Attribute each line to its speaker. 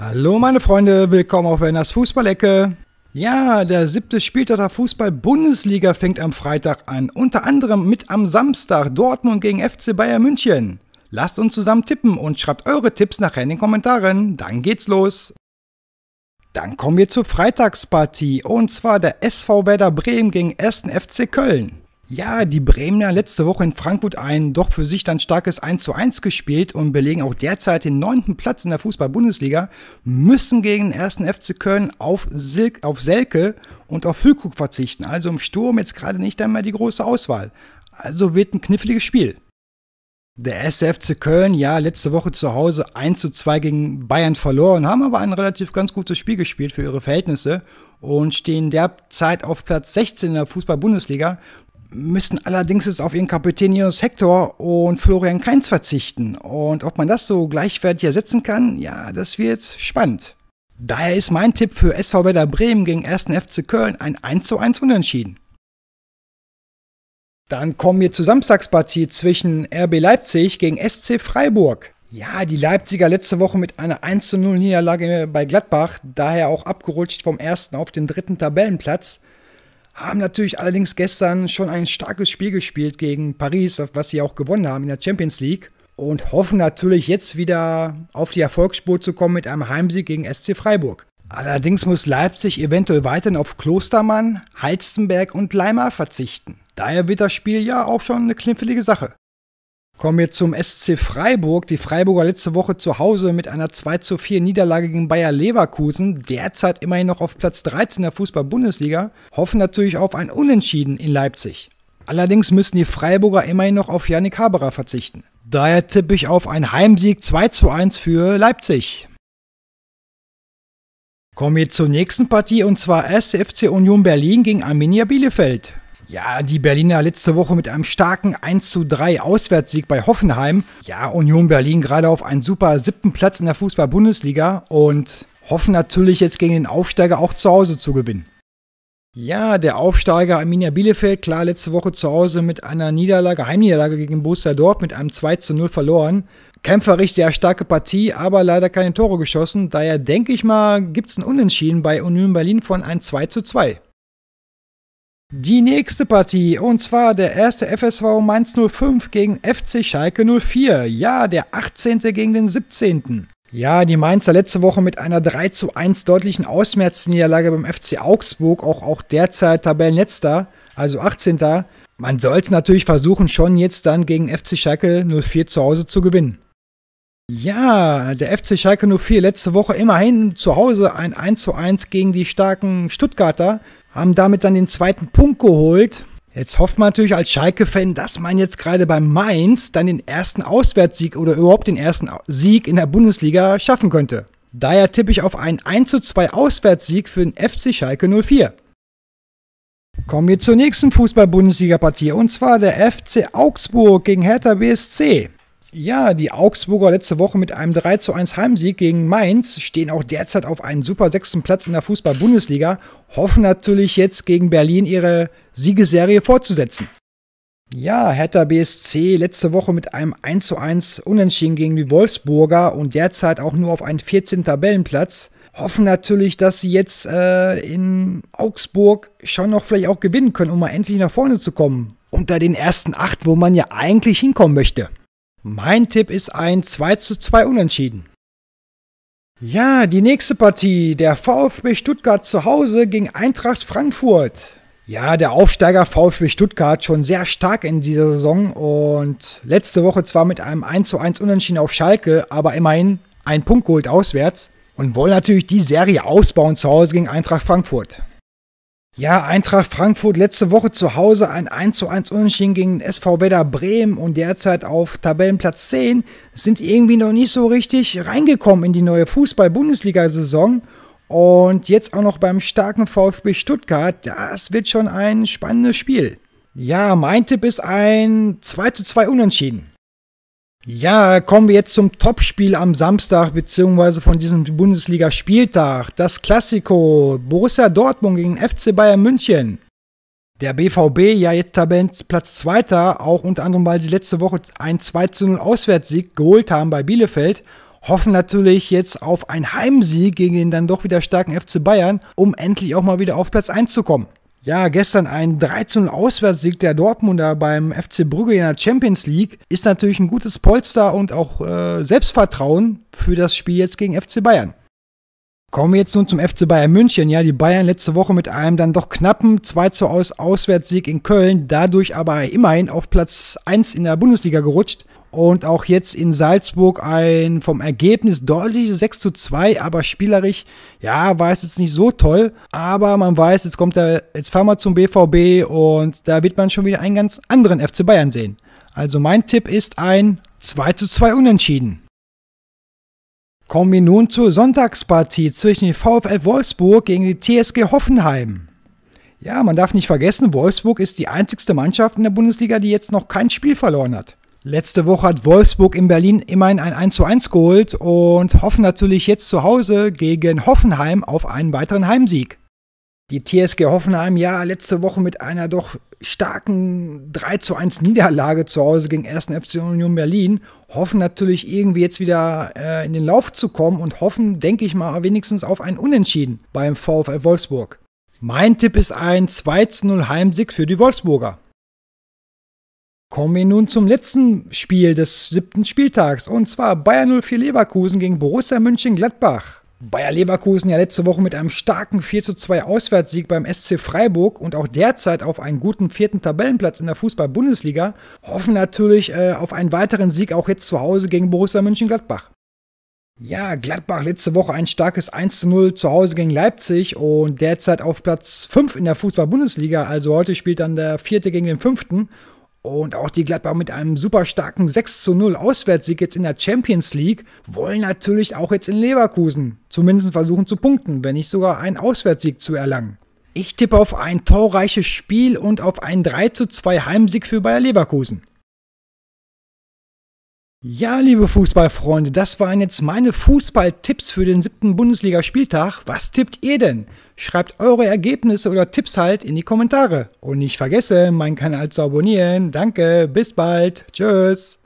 Speaker 1: Hallo meine Freunde, willkommen auf Werners Fußballecke. Ja, der siebte Spieltag der Fußball-Bundesliga fängt am Freitag an. Unter anderem mit am Samstag Dortmund gegen FC Bayern München. Lasst uns zusammen tippen und schreibt eure Tipps nachher in den Kommentaren. Dann geht's los. Dann kommen wir zur Freitagspartie und zwar der SV Werder Bremen gegen 1. FC Köln. Ja, die Bremener letzte Woche in Frankfurt ein doch für sich dann starkes 1 zu 1 gespielt und belegen auch derzeit den neunten Platz in der Fußball-Bundesliga, müssen gegen den ersten FC Köln auf, Silk, auf Selke und auf Füllkrug verzichten. Also im Sturm jetzt gerade nicht einmal die große Auswahl. Also wird ein kniffliges Spiel. Der SFC Köln, ja, letzte Woche zu Hause 1 zu 2 gegen Bayern verloren, haben aber ein relativ ganz gutes Spiel gespielt für ihre Verhältnisse und stehen derzeit auf Platz 16 in der Fußball-Bundesliga müssen allerdings jetzt auf ihren Kapitän Jonas Hector und Florian Kainz verzichten. Und ob man das so gleichwertig ersetzen kann, ja, das wird spannend. Daher ist mein Tipp für SV Werder Bremen gegen 1. FC Köln ein 1:1 Unentschieden. Dann kommen wir zur Samstagspartie zwischen RB Leipzig gegen SC Freiburg. Ja, die Leipziger letzte Woche mit einer 1:0 Niederlage bei Gladbach, daher auch abgerutscht vom ersten auf den dritten Tabellenplatz haben natürlich allerdings gestern schon ein starkes Spiel gespielt gegen Paris, was sie auch gewonnen haben in der Champions League. Und hoffen natürlich jetzt wieder auf die Erfolgsspur zu kommen mit einem Heimsieg gegen SC Freiburg. Allerdings muss Leipzig eventuell weiterhin auf Klostermann, Halstenberg und Leimar verzichten. Daher wird das Spiel ja auch schon eine knifflige Sache. Kommen wir zum SC Freiburg. Die Freiburger letzte Woche zu Hause mit einer 2 zu 4 Niederlage gegen Bayer Leverkusen, derzeit immerhin noch auf Platz 13 der Fußball-Bundesliga, hoffen natürlich auf ein Unentschieden in Leipzig. Allerdings müssen die Freiburger immerhin noch auf Yannick Haberer verzichten. Daher tippe ich auf einen Heimsieg 2 zu 1 für Leipzig. Kommen wir zur nächsten Partie und zwar SCFC Union Berlin gegen Arminia Bielefeld. Ja, die Berliner letzte Woche mit einem starken 1 zu 3 Auswärtssieg bei Hoffenheim. Ja, Union Berlin gerade auf einen super siebten Platz in der Fußball-Bundesliga und hoffen natürlich jetzt gegen den Aufsteiger auch zu Hause zu gewinnen. Ja, der Aufsteiger Arminia Bielefeld, klar, letzte Woche zu Hause mit einer Niederlage, Heimniederlage gegen Borussia Dortmund mit einem 2 zu 0 verloren. Kämpferisch sehr starke Partie, aber leider keine Tore geschossen. Daher denke ich mal, gibt es ein Unentschieden bei Union Berlin von einem 2 zu 2. Die nächste Partie, und zwar der erste FSV Mainz 05 gegen FC Schalke 04. Ja, der 18. gegen den 17. Ja, die Mainzer letzte Woche mit einer 3 zu 1 deutlichen Ausmerzniederlage beim FC Augsburg, auch, auch derzeit Tabellenletzter, also 18. Man sollte natürlich versuchen, schon jetzt dann gegen FC Schalke 04 zu Hause zu gewinnen. Ja, der FC Schalke 04 letzte Woche immerhin zu Hause ein 1 zu 1 gegen die starken Stuttgarter haben damit dann den zweiten Punkt geholt. Jetzt hofft man natürlich als Schalke-Fan, dass man jetzt gerade bei Mainz dann den ersten Auswärtssieg oder überhaupt den ersten Sieg in der Bundesliga schaffen könnte. Daher tippe ich auf einen 1 2 Auswärtssieg für den FC Schalke 04. Kommen wir zur nächsten Fußball-Bundesliga-Partie und zwar der FC Augsburg gegen Hertha BSC. Ja, die Augsburger letzte Woche mit einem 3 zu 1 Heimsieg gegen Mainz stehen auch derzeit auf einem super sechsten Platz in der Fußball-Bundesliga, hoffen natürlich jetzt gegen Berlin ihre Siegeserie fortzusetzen. Ja, Hertha BSC letzte Woche mit einem 1 zu 1 Unentschieden gegen die Wolfsburger und derzeit auch nur auf einen 14. Tabellenplatz. Hoffen natürlich, dass sie jetzt äh, in Augsburg schon noch vielleicht auch gewinnen können, um mal endlich nach vorne zu kommen. Unter den ersten acht, wo man ja eigentlich hinkommen möchte. Mein Tipp ist ein 2 zu 2 Unentschieden. Ja, die nächste Partie. Der VfB Stuttgart zu Hause gegen Eintracht Frankfurt. Ja, der Aufsteiger VfB Stuttgart schon sehr stark in dieser Saison und letzte Woche zwar mit einem 1 zu 1 Unentschieden auf Schalke, aber immerhin einen Punkt geholt auswärts und wollen natürlich die Serie ausbauen zu Hause gegen Eintracht Frankfurt. Ja, Eintracht Frankfurt letzte Woche zu Hause ein 1 zu 1 Unentschieden gegen SV Werder Bremen und derzeit auf Tabellenplatz 10 sind irgendwie noch nicht so richtig reingekommen in die neue Fußball-Bundesliga-Saison. Und jetzt auch noch beim starken VfB Stuttgart, das wird schon ein spannendes Spiel. Ja, mein Tipp ist ein 2 zu 2 Unentschieden. Ja, kommen wir jetzt zum Topspiel am Samstag, beziehungsweise von diesem Bundesligaspieltag. Das Klassiko Borussia Dortmund gegen FC Bayern München. Der BVB, ja jetzt Tabellenplatz Zweiter, auch unter anderem, weil sie letzte Woche einen 2 zu 0 Auswärtssieg geholt haben bei Bielefeld, hoffen natürlich jetzt auf einen Heimsieg gegen den dann doch wieder starken FC Bayern, um endlich auch mal wieder auf Platz 1 zu kommen. Ja, gestern ein 13 Auswärtssieg der Dortmunder beim FC Brügge in der Champions League ist natürlich ein gutes Polster und auch äh, Selbstvertrauen für das Spiel jetzt gegen FC Bayern. Kommen wir jetzt nun zum FC Bayern München. Ja, die Bayern letzte Woche mit einem dann doch knappen 2 zu Aus Auswärtssieg in Köln, dadurch aber immerhin auf Platz 1 in der Bundesliga gerutscht. Und auch jetzt in Salzburg ein vom Ergebnis deutliches 6 zu 2, aber spielerisch, ja, war es jetzt nicht so toll. Aber man weiß, jetzt kommt er, jetzt fahren wir zum BVB und da wird man schon wieder einen ganz anderen FC Bayern sehen. Also mein Tipp ist ein 2 zu 2 Unentschieden. Kommen wir nun zur Sonntagspartie zwischen VfL Wolfsburg gegen die TSG Hoffenheim. Ja, man darf nicht vergessen, Wolfsburg ist die einzigste Mannschaft in der Bundesliga, die jetzt noch kein Spiel verloren hat. Letzte Woche hat Wolfsburg in Berlin immerhin ein 1 zu 1 geholt und hoffen natürlich jetzt zu Hause gegen Hoffenheim auf einen weiteren Heimsieg. Die TSG Hoffenheim ja letzte Woche mit einer doch starken 3 zu 1 Niederlage zu Hause gegen 1. FC Union Berlin hoffen natürlich irgendwie jetzt wieder äh, in den Lauf zu kommen und hoffen, denke ich mal, wenigstens auf ein Unentschieden beim VfL Wolfsburg. Mein Tipp ist ein 2 zu 0 Heimsieg für die Wolfsburger. Kommen wir nun zum letzten Spiel des siebten Spieltags und zwar Bayer 04 Leverkusen gegen Borussia München-Gladbach. Bayer Leverkusen ja letzte Woche mit einem starken 4:2 Auswärtssieg beim SC Freiburg und auch derzeit auf einen guten vierten Tabellenplatz in der Fußball-Bundesliga, hoffen natürlich äh, auf einen weiteren Sieg auch jetzt zu Hause gegen Borussia München-Gladbach. Ja, Gladbach letzte Woche ein starkes 1 zu 0 zu Hause gegen Leipzig und derzeit auf Platz 5 in der Fußball-Bundesliga. Also heute spielt dann der vierte gegen den fünften. Und auch die Gladbach mit einem super starken 6 zu 0 Auswärtssieg jetzt in der Champions League wollen natürlich auch jetzt in Leverkusen zumindest versuchen zu punkten, wenn nicht sogar einen Auswärtssieg zu erlangen. Ich tippe auf ein torreiches Spiel und auf einen 3 zu 2 Heimsieg für Bayer Leverkusen. Ja, liebe Fußballfreunde, das waren jetzt meine Fußballtipps für den siebten Bundesligaspieltag. Was tippt ihr denn? Schreibt eure Ergebnisse oder Tipps halt in die Kommentare. Und nicht vergessen, meinen Kanal zu abonnieren. Danke, bis bald. Tschüss.